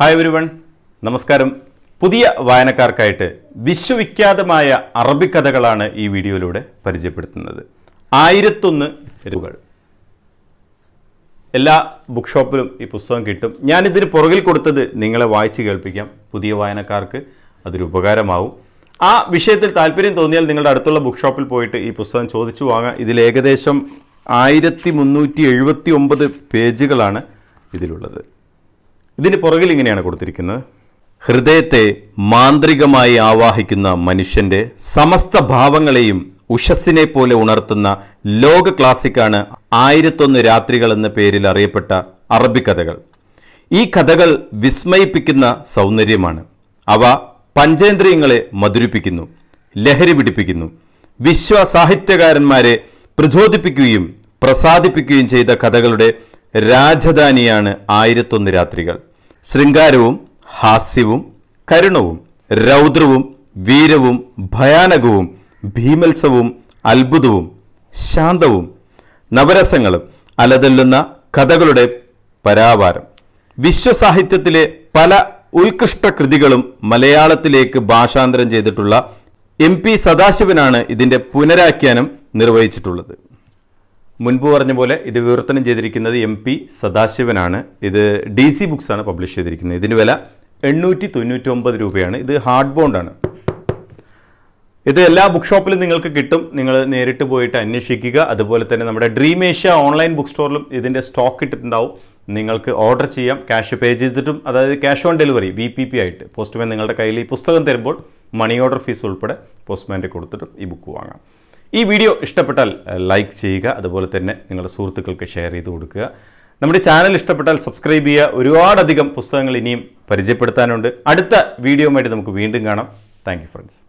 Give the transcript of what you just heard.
hi everyone നമസ്കാരം പുതിയ വായനക്കാർക്കായിട്ട് വിശ്വവിഖ്യാതമായ അറബിക്കഥകളാണ് ഈ വീഡിയോയിലൂടെ പരിചയപ്പെടുത്തുന്നത് ആയിരത്തൊന്ന് രൂപകൾ എല്ലാ ബുക്ക് ഷോപ്പിലും ഈ പുസ്തകം കിട്ടും ഞാനിതിന് പുറകിൽ കൊടുത്തത് നിങ്ങളെ വായിച്ച് കേൾപ്പിക്കാം പുതിയ വായനക്കാർക്ക് അതൊരു ഉപകാരമാവും ആ വിഷയത്തിൽ താല്പര്യം തോന്നിയാൽ നിങ്ങളുടെ അടുത്തുള്ള ബുക്ക് ഷോപ്പിൽ പോയിട്ട് ഈ പുസ്തകം ചോദിച്ചു വാങ്ങാം ഇതിൽ ഏകദേശം ആയിരത്തി മുന്നൂറ്റി എഴുപത്തി ഒമ്പത് പേജുകളാണ് ഇതിലുള്ളത് ഇതിന് പുറകിൽ ഇങ്ങനെയാണ് കൊടുത്തിരിക്കുന്നത് ഹൃദയത്തെ മാന്ത്രികമായി ആവാഹിക്കുന്ന മനുഷ്യൻ്റെ സമസ്ത ഭാവങ്ങളെയും ഉഷസ്സിനെ പോലെ ഉണർത്തുന്ന ലോക ക്ലാസിക്കാണ് ആയിരത്തൊന്ന് രാത്രികൾ എന്ന പേരിൽ അറിയപ്പെട്ട അറബി കഥകൾ ഈ കഥകൾ വിസ്മയിപ്പിക്കുന്ന സൗന്ദര്യമാണ് അവ പഞ്ചേന്ദ്രിയങ്ങളെ മധുരിപ്പിക്കുന്നു ലഹരി പിടിപ്പിക്കുന്നു വിശ്വ സാഹിത്യകാരന്മാരെ പ്രചോദിപ്പിക്കുകയും പ്രസാദിപ്പിക്കുകയും ചെയ്ത കഥകളുടെ രാജധാനിയാണ് ആയിരത്തൊന്ന് രാത്രികൾ ശൃംഗാരവും ഹാസ്യവും കരുണവും രൗദ്രവും വീരവും ഭയാനകവും ഭീമത്സവും അത്ഭുതവും ശാന്തവും നവരസങ്ങളും അലതെല്ലുന്ന കഥകളുടെ പരാവാരം വിശ്വസാഹിത്യത്തിലെ പല ഉത്കൃഷ്ട കൃതികളും മലയാളത്തിലേക്ക് ഭാഷാന്തരം ചെയ്തിട്ടുള്ള എം പി സദാശിവനാണ് ഇതിൻ്റെ പുനരാഖ്യാനം നിർവഹിച്ചിട്ടുള്ളത് മുൻപ് പറഞ്ഞ പോലെ ഇത് വിവർത്തനം ചെയ്തിരിക്കുന്നത് എം പി സദാശിവനാണ് ഇത് ഡി സി ബുക്സാണ് പബ്ലിഷ് ചെയ്തിരിക്കുന്നത് ഇതിന് വില എണ്ണൂറ്റി തൊണ്ണൂറ്റി ഒമ്പത് രൂപയാണ് ഇത് ഹാർഡ് ബോണ്ടാണ് ഇത് എല്ലാ ബുക്ക് ഷോപ്പിലും നിങ്ങൾക്ക് കിട്ടും നിങ്ങൾ നേരിട്ട് പോയിട്ട് അന്വേഷിക്കുക അതുപോലെ തന്നെ നമ്മുടെ ഡ്രീം ഏഷ്യ ഓൺലൈൻ ബുക്ക് സ്റ്റോറിലും ഇതിൻ്റെ സ്റ്റോക്ക് ഇട്ടിട്ടുണ്ടാവും നിങ്ങൾക്ക് ഓർഡർ ചെയ്യാം ക്യാഷ് പേ ചെയ്തിട്ടും അതായത് cash on delivery B P P ആയിട്ട് പോസ്റ്റ്മാൻ നിങ്ങളുടെ കയ്യിൽ ഈ പുസ്തകം തരുമ്പോൾ മണി ഓർഡർ ഫീസ് ഉൾപ്പെടെ പോസ്റ്റ്മാൻ്റെ കൊടുത്തിട്ടും ഈ ബുക്ക് വാങ്ങാം ഈ വീഡിയോ ഇഷ്ടപ്പെട്ടാൽ ലൈക്ക് ചെയ്യുക അതുപോലെ തന്നെ നിങ്ങളുടെ സുഹൃത്തുക്കൾക്ക് ഷെയർ ചെയ്ത് കൊടുക്കുക നമ്മുടെ ചാനൽ ഇഷ്ടപ്പെട്ടാൽ സബ്സ്ക്രൈബ് ചെയ്യുക ഒരുപാടധികം പുസ്തകങ്ങൾ ഇനിയും പരിചയപ്പെടുത്താനുണ്ട് അടുത്ത വീഡിയോയുമായിട്ട് നമുക്ക് വീണ്ടും കാണാം താങ്ക് ഫ്രണ്ട്സ്